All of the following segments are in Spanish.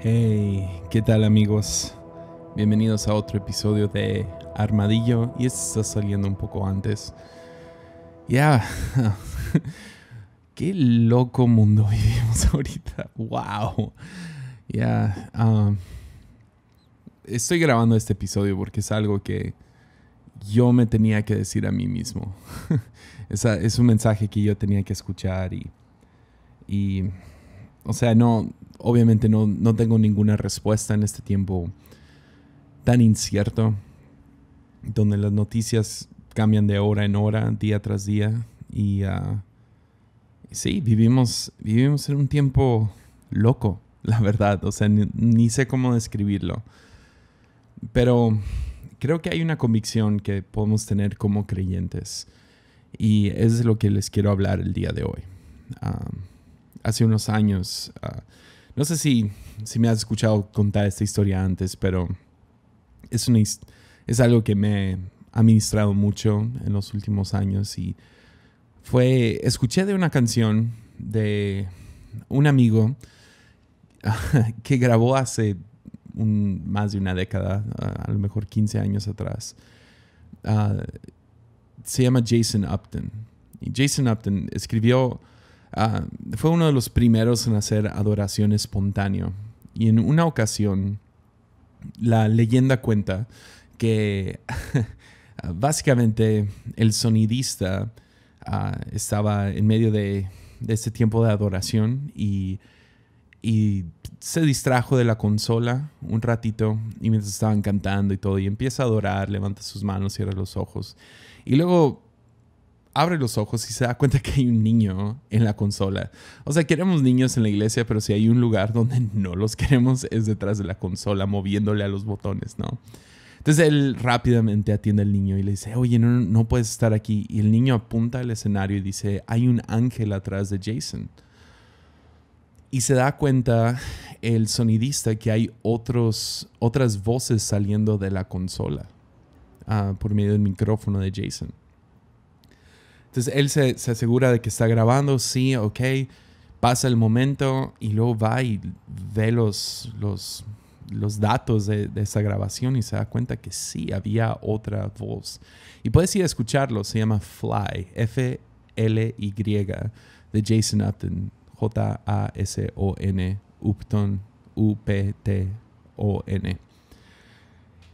Hey, ¿qué tal amigos? Bienvenidos a otro episodio de Armadillo y este está saliendo un poco antes. Ya, qué loco mundo vivimos ahorita. Wow. Ya, um, estoy grabando este episodio porque es algo que yo me tenía que decir a mí mismo. es un mensaje que yo tenía que escuchar y, y o sea, no, obviamente no, tengo ninguna respuesta en este tiempo tan incierto, donde las noticias cambian de hora en hora, día tras día. Y ah, sí, vivimos, vivimos en un tiempo loco, la verdad. O sea, ni, sé cómo describirlo. Pero creo que hay una convicción que podemos tener como creyentes. Y es lo que les quiero hablar el día de hoy. Ah, hace unos años ah, no sé si, si me has escuchado contar esta historia antes, pero es, es algo que me ha ministrado mucho en los últimos años y fue, escuché de una canción de un amigo que grabó hace más de una década, a lo mejor 15 años atrás. Ah, se llama Jason Upton. Y Jason Upton escribió Ah, fue uno de los primeros en hacer adoración espontánea. Y en una ocasión, la leyenda cuenta que básicamente el sonidista ah, estaba en medio de, este tiempo de adoración y, y se distrajo de la consola un ratito y mientras estaban cantando y todo y empieza a adorar, levanta sus manos, cierra los ojos y luego abre los ojos y se da cuenta que hay un niño en la consola. O sea, queremos niños en la iglesia, pero si hay un lugar donde no los queremos es detrás de la consola, moviéndole a los botones, ¿no? Entonces él rápidamente atiende al niño y le dice, oye, no, puedes estar aquí. Y el niño apunta al escenario y dice, hay un ángel atrás de Jason. Y se da cuenta el sonidista que hay otros, otras voces saliendo de la consola ah, por medio del micrófono de Jason él se, asegura de que está grabando, sí, ok, pasa el momento y luego va y ve los, los, datos de, de, esa grabación y se da cuenta que sí, había otra voz. Y puedes ir a escucharlo, se llama Fly, F-L-Y, de Jason Upton, J-A-S-O-N, Upton, U-P-T-O-N.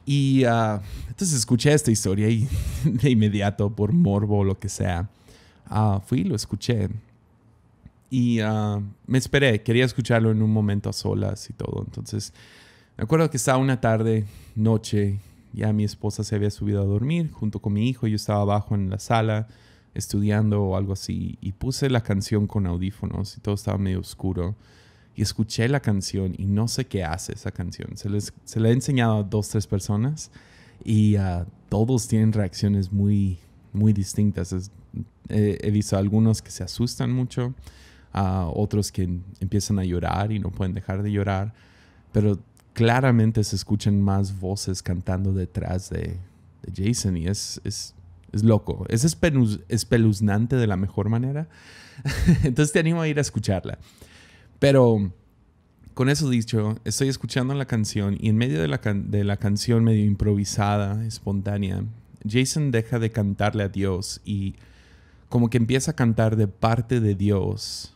Y ah, entonces escuché esta historia y de inmediato, por morbo o lo que sea, ah, fui y lo escuché. Y ah, me esperé, quería escucharlo en un momento a solas y todo. Entonces, me acuerdo que estaba una tarde, noche, ya mi esposa se había subido a dormir junto con mi hijo, yo estaba abajo en la sala estudiando o algo así, y puse la canción con audífonos y todo estaba medio oscuro y escuché la canción y no sé qué hace esa canción. Se, se la he enseñado a dos, tres personas y uh, todos tienen reacciones muy, muy distintas. he visto a algunos que se asustan mucho, a uh, otros que empiezan a llorar y no pueden dejar de llorar, pero claramente se escuchan más voces cantando detrás de, Jason y es, es, loco. Es espeluznante de la mejor manera. Entonces te animo a ir a escucharla. Pero con eso dicho, estoy escuchando la canción y en medio de la, canción medio improvisada, espontánea, Jason deja de cantarle a Dios y como que empieza a cantar de parte de Dios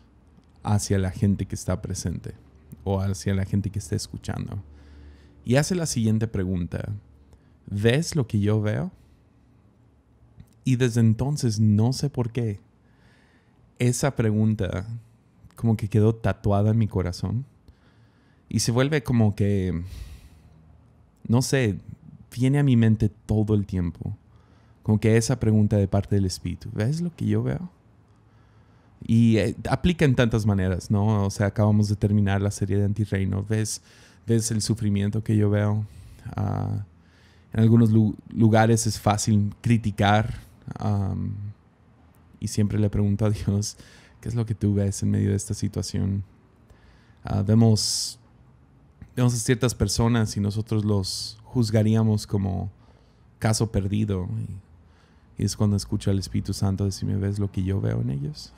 hacia la gente que está presente o hacia la gente que está escuchando. Y hace la siguiente pregunta. ¿Ves lo que yo veo? Y desde entonces, no sé por qué, esa pregunta como que quedó tatuada en mi corazón. Y se vuelve como que, no sé, viene a mi mente todo el tiempo. Como que esa pregunta de parte del espíritu, ¿ves lo que yo veo? Y eh, aplica en tantas maneras, ¿no? O sea, acabamos de terminar la serie de Antirreino, ¿ves, ves el sufrimiento que yo veo? Ah, en algunos lugares es fácil criticar y siempre le pregunto a Dios, ¿Qué es lo que tú ves en medio de esta situación? Ah, vemos, vemos a ciertas personas y nosotros los juzgaríamos como caso perdido. Y, es cuando escucho al Espíritu Santo decirme, ¿ves lo que yo veo en ellos?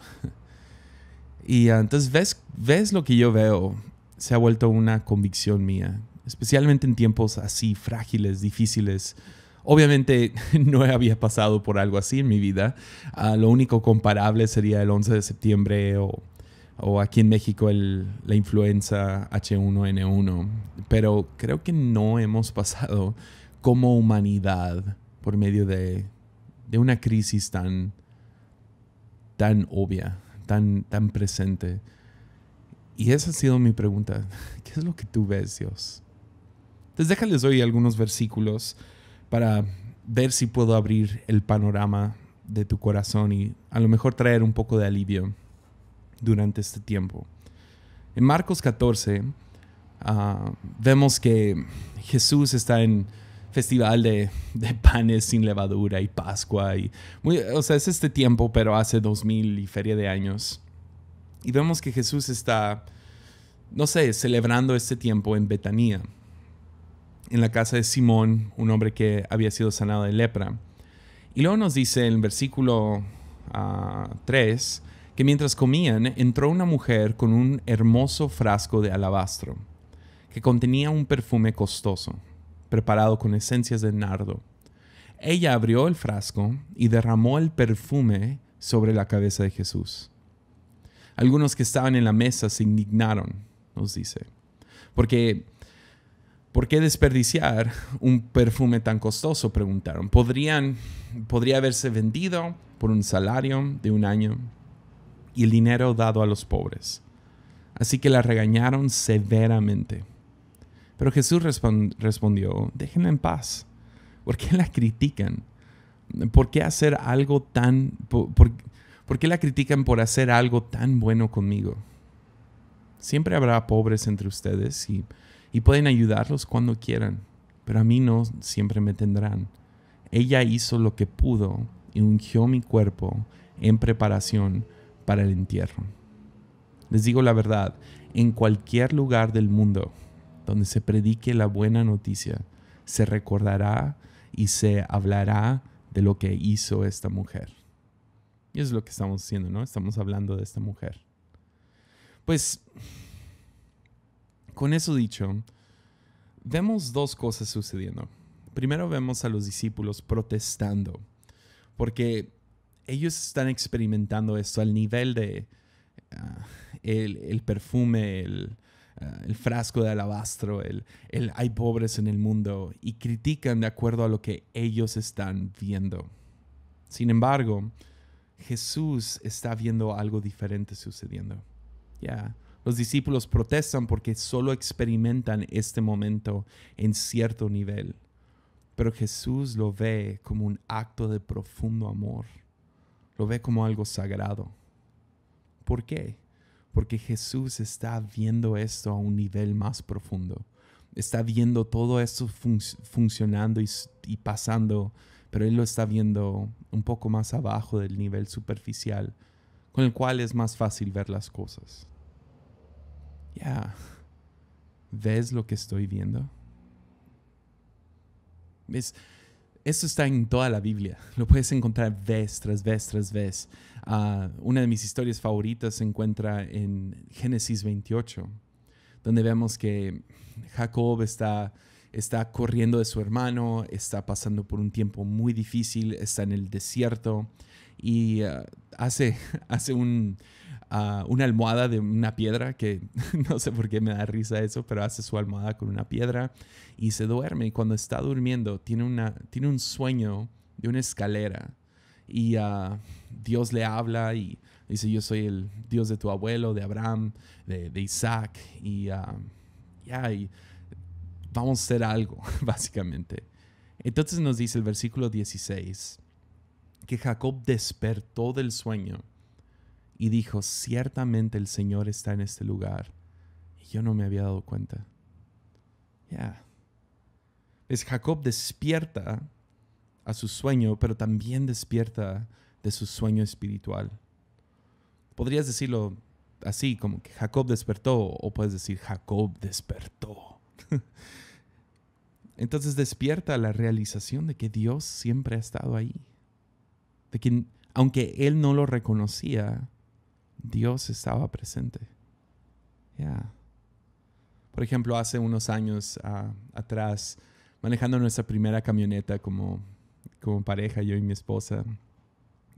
y ah, entonces ves, ves lo que yo veo. Se ha vuelto una convicción mía, especialmente en tiempos así frágiles, difíciles Obviamente no había pasado por algo así en mi vida. Ah, lo único comparable sería el 11 de septiembre o, aquí en México la influenza H1N1. Pero creo que no hemos pasado como humanidad por medio de, de una crisis tan, tan obvia, tan, tan presente. Y esa ha sido mi pregunta. ¿Qué es lo que tú ves, Dios? Entonces déjales hoy algunos versículos para ver si puedo abrir el panorama de tu corazón y a lo mejor traer un poco de alivio durante este tiempo. En Marcos 14 ah, vemos que Jesús está en festival de, panes sin levadura y Pascua. Y o sea, es este tiempo, pero hace 2000 y feria de años. Y vemos que Jesús está, no sé, celebrando este tiempo en Betanía en la casa de Simón, un hombre que había sido sanado de lepra. Y luego nos dice en el versículo 3 ah, que mientras comían entró una mujer con un hermoso frasco de alabastro que contenía un perfume costoso, preparado con esencias de nardo. Ella abrió el frasco y derramó el perfume sobre la cabeza de Jesús. Algunos que estaban en la mesa se indignaron, nos dice, porque ¿Por qué desperdiciar un perfume tan costoso? Preguntaron. Podrían, podría haberse vendido por un salario de un año y el dinero dado a los pobres. Así que la regañaron severamente. Pero Jesús respondió, déjenla en paz. ¿Por qué la critican? ¿Por qué hacer algo tan... por qué la critican por hacer algo tan bueno conmigo? Siempre habrá pobres entre ustedes y y pueden ayudarlos cuando quieran, pero a mí no siempre me tendrán. Ella hizo lo que pudo y ungió mi cuerpo en preparación para el entierro. Les digo la verdad, en cualquier lugar del mundo donde se predique la buena noticia, se recordará y se hablará de lo que hizo esta mujer. Y es lo que estamos haciendo, ¿no? Estamos hablando de esta mujer. Pues con eso dicho, vemos dos cosas sucediendo. Primero vemos a los discípulos protestando, porque ellos están experimentando esto al nivel de ah, el, perfume, ah, el, frasco de alabastro, el, el hay pobres en el mundo, y critican de acuerdo a lo que ellos están viendo. Sin embargo, Jesús está viendo algo diferente sucediendo. Ya. Los discípulos protestan porque solo experimentan este momento en cierto nivel, pero Jesús lo ve como un acto de profundo amor, lo ve como algo sagrado. ¿Por qué? Porque Jesús está viendo esto a un nivel más profundo. Está viendo todo esto funcionando y pasando, pero Él lo está viendo un poco más abajo del nivel superficial, con el cual es más fácil ver las cosas ya, ¿ves lo que estoy viendo? esto está en toda la Biblia. Lo puedes encontrar vez tras vez tras vez. Ah, una de mis historias favoritas se encuentra en Génesis 28, donde vemos que Jacob está, está corriendo de su hermano, está pasando por un tiempo muy difícil, está en el desierto y ah, hace, hace un, una almohada de una piedra, que no sé por qué me da risa eso, pero hace su almohada con una piedra y se duerme. Y cuando está durmiendo, tiene, una, tiene un sueño de una escalera. Y ah, Dios le habla y dice, yo soy el Dios de tu abuelo, de Abraham, de, Isaac. Y ah, ya, vamos a hacer algo, básicamente. Entonces nos dice el versículo 16 que Jacob despertó del sueño y dijo, ciertamente el Señor está en este lugar. Y yo no me había dado cuenta. Ya. Es Jacob despierta a su sueño, pero también despierta de su sueño espiritual. Podrías decirlo así, como que Jacob despertó, o puedes decir Jacob despertó. Entonces despierta la realización de que Dios siempre ha estado ahí. De que aunque él no lo reconocía, Dios estaba presente. Por ejemplo, hace unos años ah, atrás, manejando nuestra primera camioneta como, como pareja, yo y mi esposa,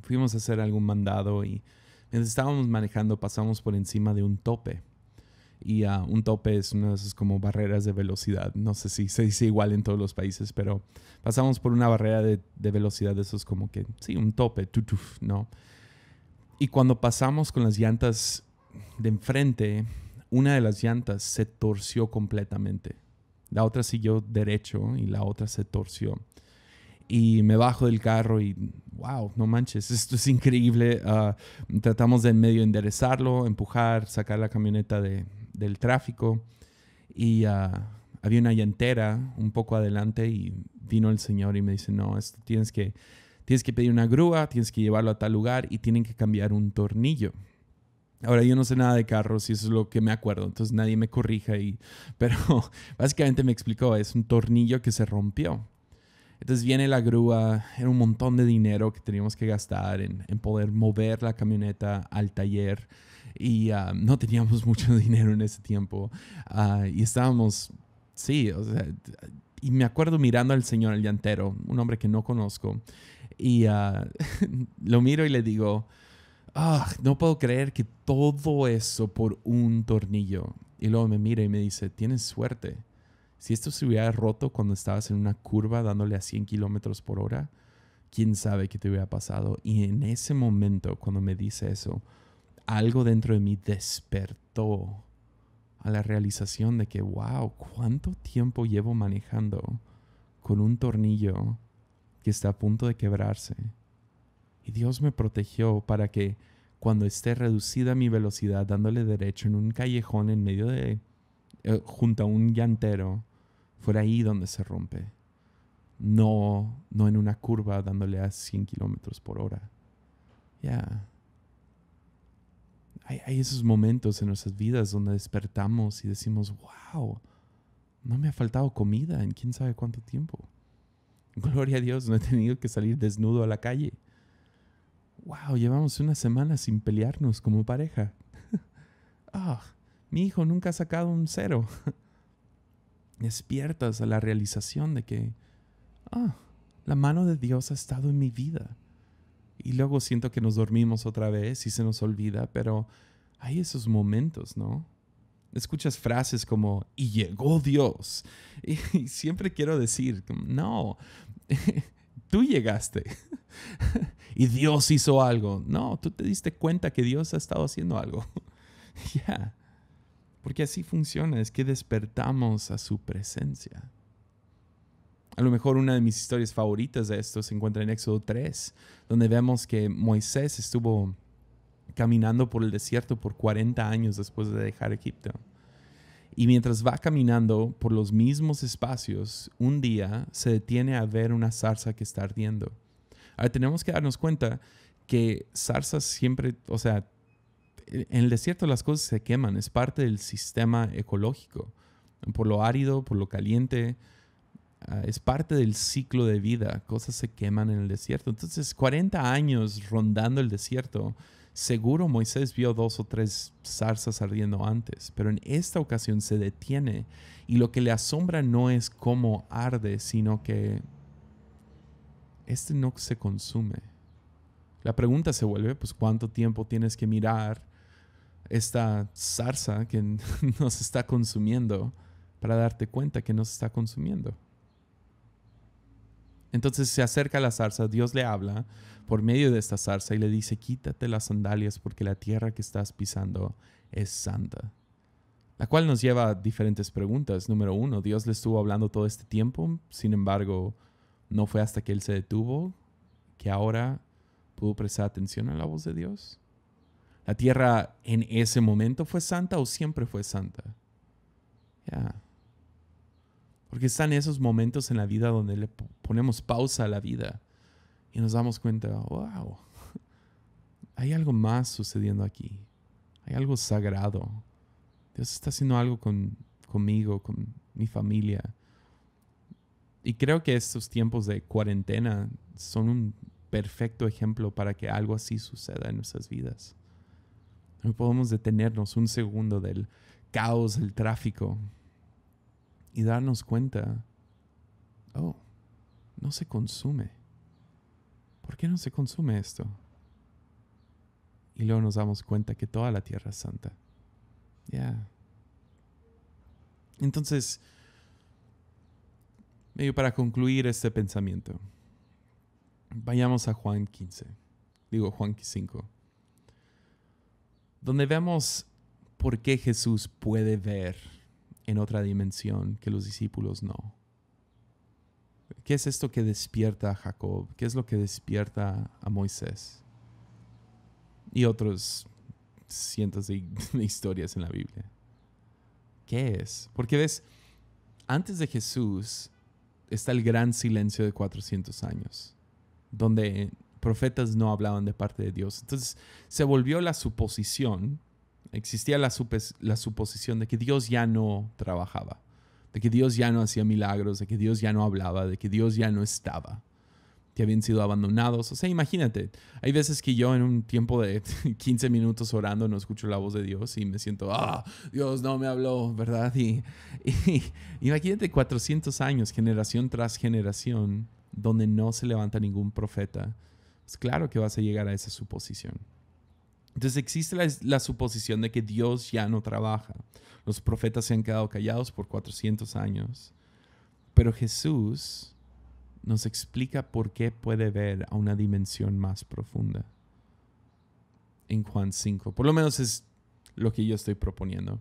fuimos a hacer algún mandado y mientras estábamos manejando pasamos por encima de un tope. Y ah, un tope es una de esas como barreras de velocidad. No sé si se dice igual en todos los países, pero pasamos por una barrera de, de velocidad Eso es como que, sí, un tope, tutuf, ¿no? Y cuando pasamos con las llantas de enfrente, una de las llantas se torció completamente. La otra siguió derecho y la otra se torció. Y me bajo del carro y, wow, no manches, esto es increíble. Ah, tratamos de medio enderezarlo, empujar, sacar la camioneta del tráfico. Y ah, había una llantera un poco adelante y vino el señor y me dice, no, esto tienes que Tienes que pedir una grúa, tienes que llevarlo a tal lugar y tienen que cambiar un tornillo. Ahora yo no sé nada de carros y eso es lo que me acuerdo, entonces nadie me corrija y pero básicamente me explicó, es un tornillo que se rompió. Entonces viene la grúa, era un montón de dinero que teníamos que gastar en, en poder mover la camioneta al taller y ah, no teníamos mucho dinero en ese tiempo ah, y estábamos, sí, o sea, y me acuerdo mirando al señor, al llantero, un hombre que no conozco, y ah, lo miro y le digo, ah, no puedo creer que todo eso por un tornillo. Y luego me mira y me dice, tienes suerte. Si esto se hubiera roto cuando estabas en una curva dándole a 100 kilómetros por hora, quién sabe qué te hubiera pasado. Y en ese momento, cuando me dice eso, algo dentro de mí despertó a la realización de que, wow, ¿cuánto tiempo llevo manejando con un tornillo que está a punto de quebrarse. Y Dios me protegió para que, cuando esté reducida mi velocidad, dándole derecho en un callejón en medio de. Eh, junto a un llantero, fuera ahí donde se rompe. No, no en una curva dándole a 100 kilómetros por hora. Ya. Hay, hay esos momentos en nuestras vidas donde despertamos y decimos, wow, no me ha faltado comida en quién sabe cuánto tiempo. Gloria a Dios, no he tenido que salir desnudo a la calle. Wow, llevamos una semana sin pelearnos como pareja. Ah, mi hijo nunca ha sacado un cero. Despiertas a la realización de que, ah, la mano de Dios ha estado en mi vida. Y luego siento que nos dormimos otra vez y se nos olvida, pero hay esos momentos, ¿no? escuchas frases como, y llegó Dios. Y, siempre quiero decir, no, tú llegaste y Dios hizo algo. No, tú te diste cuenta que Dios ha estado haciendo algo. Ya. Porque así funciona, es que despertamos a su presencia. A lo mejor una de mis historias favoritas de esto se encuentra en Éxodo 3, donde vemos que Moisés estuvo caminando por el desierto por 40 años después de dejar Egipto. Y mientras va caminando por los mismos espacios, un día se detiene a ver una zarza que está ardiendo. tenemos que darnos cuenta que zarzas siempre, o sea, e-, en el desierto las cosas se queman, es parte del sistema ecológico. Por lo árido, por lo caliente, ah, es parte del ciclo de vida, cosas se queman en el desierto. Entonces, 40 años rondando el desierto, Seguro Moisés vio dos o tres zarzas ardiendo antes, pero en esta ocasión se detiene y lo que le asombra no es cómo arde, sino que este no se consume. La pregunta se vuelve, pues, ¿cuánto tiempo tienes que mirar esta zarza que nos está consumiendo para darte cuenta que nos está consumiendo? Entonces se acerca a la zarza, Dios le habla por medio de esta zarza y le dice, quítate las sandalias porque la tierra que estás pisando es santa. La cual nos lleva a diferentes preguntas. Número uno, Dios le estuvo hablando todo este tiempo, sin embargo, no fue hasta que él se detuvo que ahora pudo prestar atención a la voz de Dios. ¿La tierra en ese momento fue santa o siempre fue santa? Ya. Porque están esos momentos en la vida donde le ponemos pausa a la vida y nos damos cuenta, wow, hay algo más sucediendo aquí. Hay algo sagrado. Dios está haciendo algo con, conmigo, con mi familia. Y creo que estos tiempos de cuarentena son un perfecto ejemplo para que algo así suceda en nuestras vidas. No podemos detenernos un segundo del caos, del tráfico, y darnos cuenta, oh, no se consume. ¿Por qué no se consume esto? Y luego nos damos cuenta que toda la tierra es santa. Ya. Entonces, medio para concluir este pensamiento, vayamos a Juan 15, digo Juan 5, donde vemos por qué Jesús puede ver en otra dimensión que los discípulos no. ¿Qué es esto que despierta a Jacob? ¿Qué es lo que despierta a Moisés? Y otros cientos de, historias en la Biblia. ¿Qué es? Porque ves, antes de Jesús está el gran silencio de 400 años, donde profetas no hablaban de parte de Dios. Entonces se volvió la suposición existía la, suposición de que Dios ya no trabajaba, de que Dios ya no hacía milagros, de que Dios ya no hablaba, de que Dios ya no estaba, que habían sido abandonados. O sea, imagínate, hay veces que yo en un tiempo de 15 minutos orando no escucho la voz de Dios y me siento, ah, Dios no me habló, ¿verdad? Y, imagínate 400 años, generación tras generación, donde no se levanta ningún profeta. Es pues claro que vas a llegar a esa suposición. Entonces existe la, suposición de que Dios ya no trabaja. Los profetas se han quedado callados por 400 años. Pero Jesús nos explica por qué puede ver a una dimensión más profunda en Juan 5. Por lo menos es lo que yo estoy proponiendo.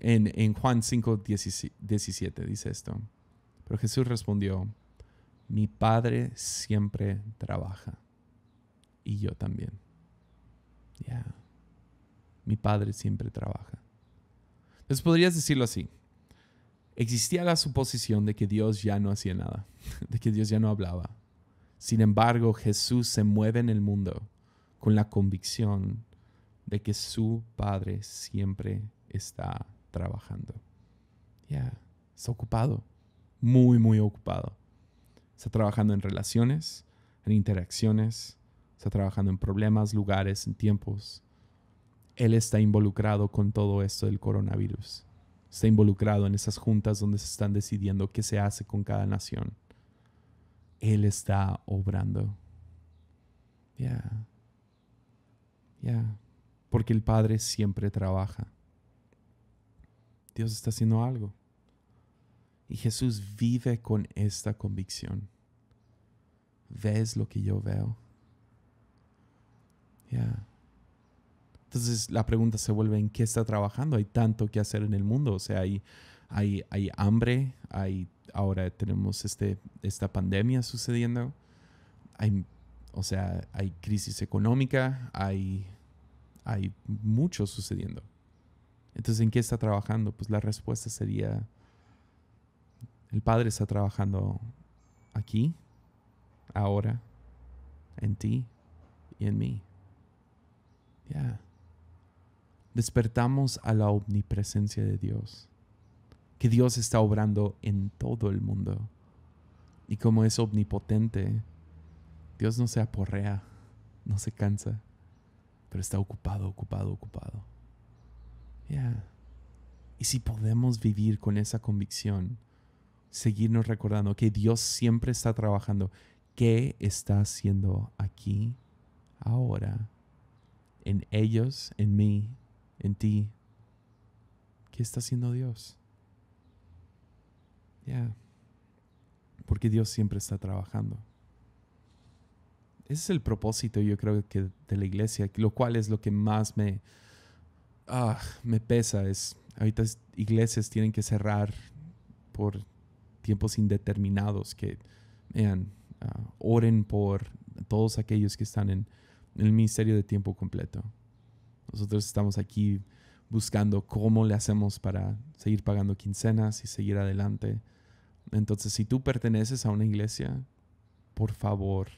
En, en Juan 5, 17 dice esto. Pero Jesús respondió, mi Padre siempre trabaja y yo también. Ya. Mi padre siempre trabaja. Entonces podrías decirlo así. Existía la suposición de que Dios ya no hacía nada, de que Dios ya no hablaba. Sin embargo, Jesús se mueve en el mundo con la convicción de que su Padre siempre está trabajando. Ya, está ocupado, muy, muy ocupado. Está trabajando en relaciones, en interacciones, está trabajando en problemas, lugares, en tiempos. Él está involucrado con todo esto del coronavirus. Está involucrado en esas juntas donde se están decidiendo qué se hace con cada nación. Él está obrando. Ya. Ya. Porque el Padre siempre trabaja. Dios está haciendo algo. Y Jesús vive con esta convicción. ¿Ves lo que yo veo? Entonces la pregunta se vuelve en qué está trabajando. Hay tanto que hacer en el mundo. O sea, hay, hay, hay hambre, hay, ahora tenemos este, esta pandemia sucediendo. o sea, hay crisis económica, hay, hay mucho sucediendo. Entonces, ¿en qué está trabajando? Pues la respuesta sería, el Padre está trabajando aquí, ahora, en ti y en mí. Ya Despertamos a la omnipresencia de Dios, que Dios está obrando en todo el mundo. Y como es omnipotente, Dios no se aporrea, no se cansa, pero está ocupado, ocupado, ocupado. Ya Y si podemos vivir con esa convicción, seguirnos recordando que Dios siempre está trabajando, ¿qué está haciendo aquí, ahora? en ellos, en mí, en ti. ¿Qué está haciendo Dios? Ya. Porque Dios siempre está trabajando. Ese es el propósito, yo creo, que de la iglesia, lo cual es lo que más me, ah, me pesa. Es, ahorita iglesias tienen que cerrar por tiempos indeterminados, que, vean, ah, oren por todos aquellos que están en el ministerio de tiempo completo. Nosotros estamos aquí buscando cómo le hacemos para seguir pagando quincenas y seguir adelante. Entonces, si tú perteneces a una iglesia, por favor,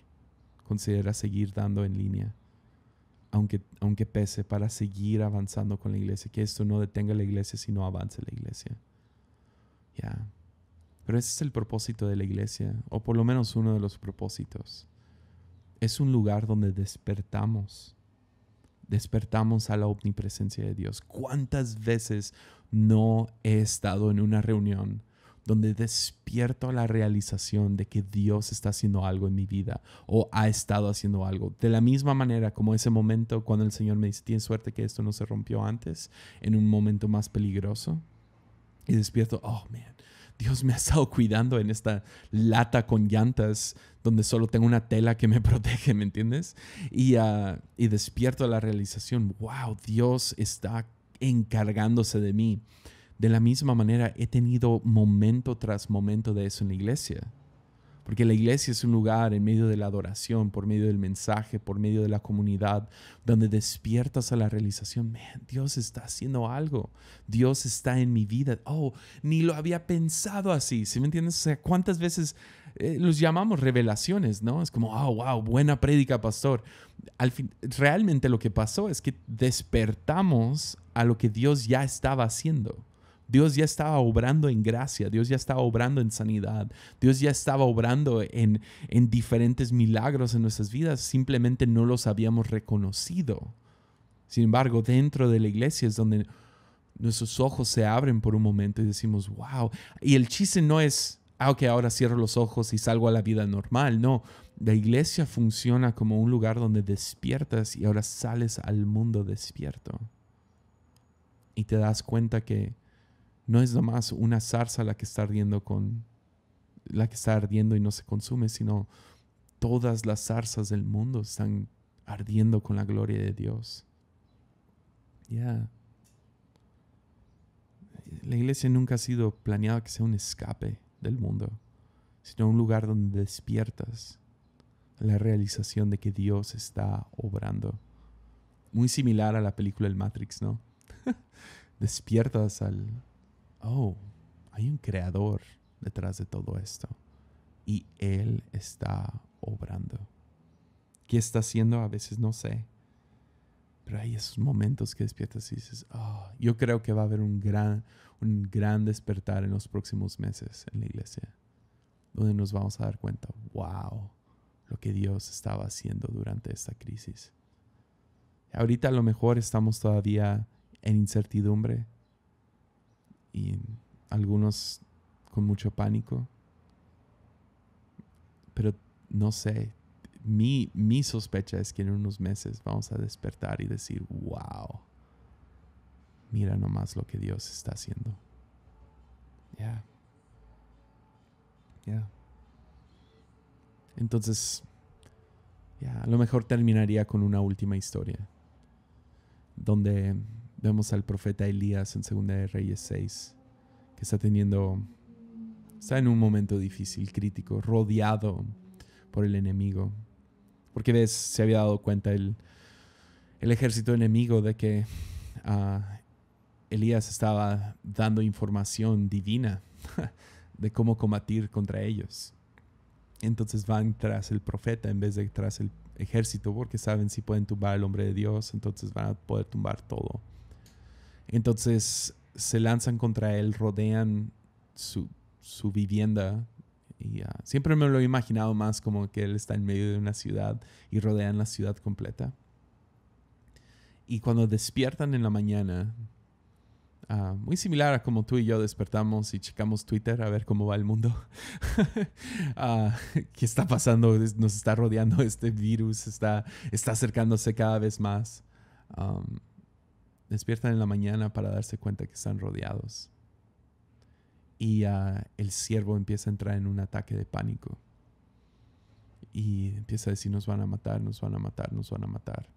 considera seguir dando en línea, aunque, aunque pese, para seguir avanzando con la iglesia, que esto no detenga la iglesia, sino avance la iglesia. Ya. Pero ese es el propósito de la iglesia, o por lo menos uno de los propósitos es un lugar donde despertamos. Despertamos a la omnipresencia de Dios. ¿Cuántas veces no he estado en una reunión donde despierto la realización de que Dios está haciendo algo en mi vida o ha estado haciendo algo. De la misma manera como ese momento cuando el Señor me dice, tienes suerte que esto no se rompió antes, en un momento más peligroso. Y despierto, oh, man, Dios me ha estado cuidando en esta lata con llantas donde solo tengo una tela que me protege, ¿me entiendes? Y, despierto ah, y despierto la realización, wow, Dios está encargándose de mí. De la misma manera, he tenido momento tras momento de eso en la iglesia. Porque la iglesia es un lugar en medio de la adoración, por medio del mensaje, por medio de la comunidad, donde despiertas a la realización, Dios está haciendo algo, Dios está en mi vida. Oh, ni lo había pensado así, ¿sí me entiendes? O sea, ¿cuántas veces eh, los llamamos revelaciones, no? Es como, oh, wow, buena prédica, pastor. Al fin, realmente lo que pasó es que despertamos a lo que Dios ya estaba haciendo. Dios ya estaba obrando en gracia, Dios ya estaba obrando en sanidad, Dios ya estaba obrando en, diferentes milagros en nuestras vidas, simplemente no los habíamos reconocido. Sin embargo, dentro de la iglesia es donde nuestros ojos se abren por un momento y decimos, wow. Y el chiste no es, ah, ok, ahora cierro los ojos y salgo a la vida normal. No, la iglesia funciona como un lugar donde despiertas y ahora sales al mundo despierto. Y te das cuenta que no es nomás una zarza la que está ardiendo con la que está ardiendo y no se consume, sino todas las zarzas del mundo están ardiendo con la gloria de Dios. Ya. La iglesia nunca ha sido planeada que sea un escape del mundo, sino un lugar donde despiertas la realización de que Dios está obrando. Muy similar a la película El Matrix, ¿no? despiertas al, oh, hay un creador detrás de todo esto y Él está obrando. ¿Qué está haciendo? A veces no sé. Pero hay esos momentos que despiertas y dices, oh, yo creo que va a haber un gran, un gran despertar en los próximos meses en la iglesia, donde nos vamos a dar cuenta, wow, lo que Dios estaba haciendo durante esta crisis. Ahorita a lo mejor estamos todavía en incertidumbre, y algunos con mucho pánico. Pero no sé, mi, sospecha es que en unos meses vamos a despertar y decir, wow, mira nomás lo que Dios está haciendo. Ya. Ya. Entonces, ya, a lo mejor terminaría con una última historia donde Vemos al profeta Elías en Segunda de Reyes 6, que está teniendo, está en un momento difícil, crítico, rodeado por el enemigo. Porque ves, se había dado cuenta el, ejército enemigo de que ah, Elías estaba dando información divina de cómo combatir contra ellos. Entonces van tras el profeta en vez de tras el ejército, porque saben si pueden tumbar al hombre de Dios, entonces van a poder tumbar todo. Entonces se lanzan contra él, rodean su, vivienda. Y ah, siempre me lo he imaginado más como que él está en medio de una ciudad y rodean la ciudad completa. Y cuando despiertan en la mañana, ah, muy similar a como tú y yo despertamos y checamos Twitter a ver cómo va el mundo, ah, qué está pasando, nos está rodeando este virus, está, está acercándose cada vez más. Um, Despiertan en la mañana para darse cuenta que están rodeados. Y el siervo empieza a entrar en un ataque de pánico. Y empieza a decir, nos van a matar, nos van a matar, nos van a matar.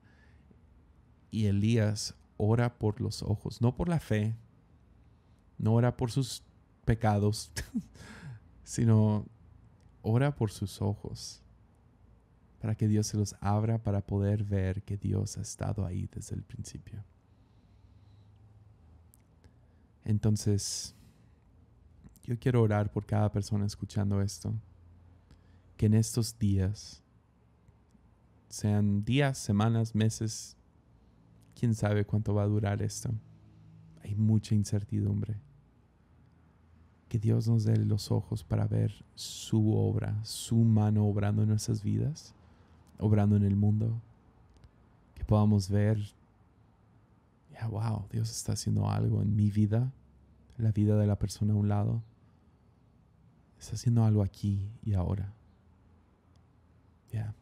Y Elías ora por los ojos, no por la fe, no ora por sus pecados, sino ora por sus ojos, para que Dios se los abra para poder ver que Dios ha estado ahí desde el principio. Entonces, yo quiero orar por cada persona escuchando esto, que en estos días, sean días, semanas, meses, quién sabe cuánto va a durar esto. Hay mucha incertidumbre. Que Dios nos dé los ojos para ver su obra, su mano obrando en nuestras vidas, obrando en el mundo. Que podamos ver, ya, wow, Dios está haciendo algo en mi vida, la vida de la persona a un lado, está haciendo algo aquí y ahora. Ya.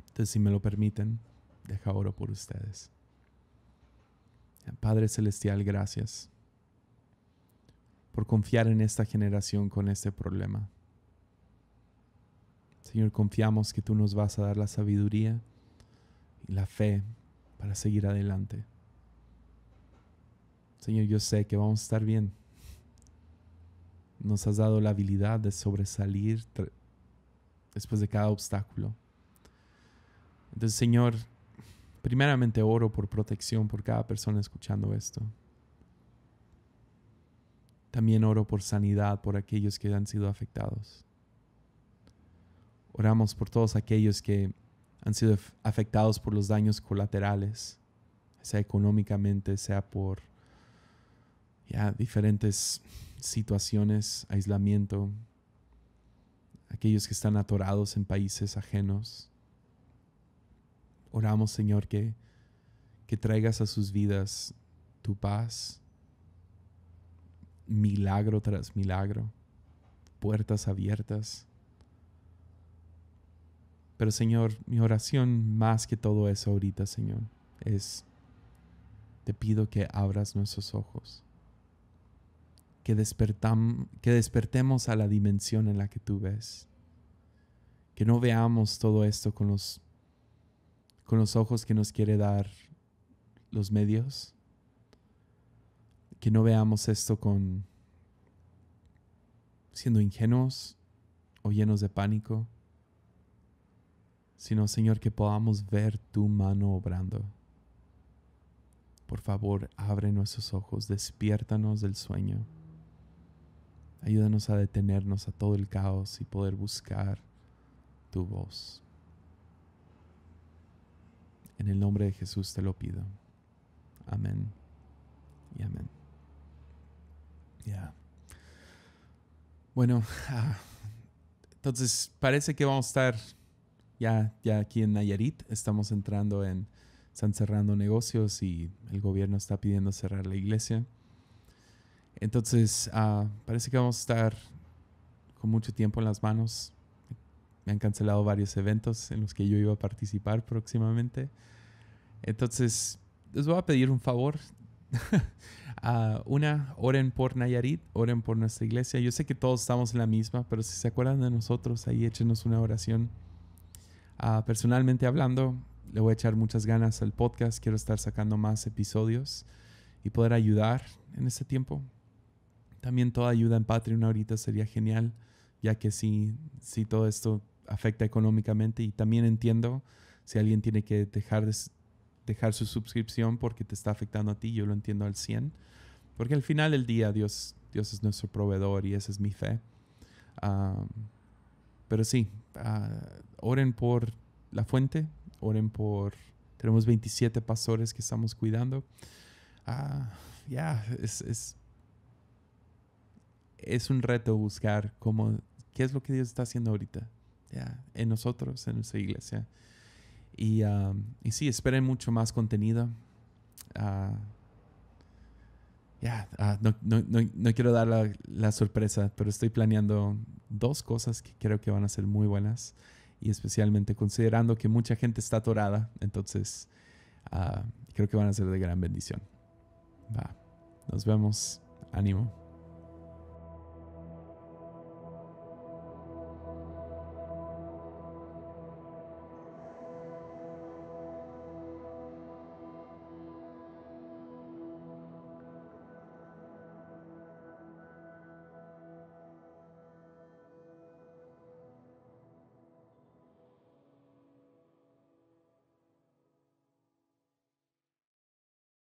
Entonces, si me lo permiten, deja oro por ustedes. Padre Celestial, gracias por confiar en esta generación con este problema. Señor, confiamos que tú nos vas a dar la sabiduría y la fe para seguir adelante. Señor, yo sé que vamos a estar bien. Nos has dado la habilidad de sobresalir después de cada obstáculo. Entonces, Señor, primeramente oro por protección por cada persona escuchando esto. También oro por sanidad por aquellos que han sido afectados. Oramos por todos aquellos que han sido afectados por los daños colaterales, sea económicamente, sea por ya diferentes situaciones, aislamiento, aquellos que están atorados en países ajenos. Oramos, Señor, que, que traigas a sus vidas tu paz, milagro tras milagro, puertas abiertas. Pero Señor, mi oración más que todo eso ahorita, Señor, es, te pido que abras nuestros ojos que, despertam, que despertemos a la dimensión en la que tú ves. Que no veamos todo esto con los, con los ojos que nos quiere dar los medios. Que no veamos esto con siendo ingenuos o llenos de pánico, sino Señor que podamos ver tu mano obrando. Por favor, abre nuestros ojos, despiértanos del sueño. Ayúdanos a detenernos a todo el caos y poder buscar tu voz. En el nombre de Jesús te lo pido. Amén y amén. Ya. Bueno, ah, entonces parece que vamos a estar ya, ya aquí en Nayarit. Estamos entrando en, están cerrando negocios y el gobierno está pidiendo cerrar la iglesia. Entonces, ah, parece que vamos a estar con mucho tiempo en las manos. Me han cancelado varios eventos en los que yo iba a participar próximamente. Entonces, les voy a pedir un favor. Ah, una, oren por Nayarit, oren por nuestra iglesia. Yo sé que todos estamos en la misma, pero si se acuerdan de nosotros, ahí échenos una oración. Ah, personalmente hablando, le voy a echar muchas ganas al podcast. Quiero estar sacando más episodios y poder ayudar en este tiempo. También toda ayuda en Patreon ahorita sería genial, ya que si, si todo esto afecta económicamente y también entiendo si alguien tiene que dejar, dejar su suscripción porque te está afectando a ti, yo lo entiendo al 100, porque al final del día Dios, Dios es nuestro proveedor y esa es mi fe. pero sí, ah, oren por la fuente, oren por... Tenemos 27 pastores que estamos cuidando. Ah, ya, es, es un reto buscar cómo, qué es lo que Dios está haciendo ahorita en nosotros, en nuestra iglesia. Y, um, sí, esperen mucho más contenido. Ah, ah, no, no, quiero dar la, sorpresa, pero estoy planeando dos cosas que creo que van a ser muy buenas. Y especialmente considerando que mucha gente está atorada, entonces ah, creo que van a ser de gran bendición. Va, nos vemos. Ánimo.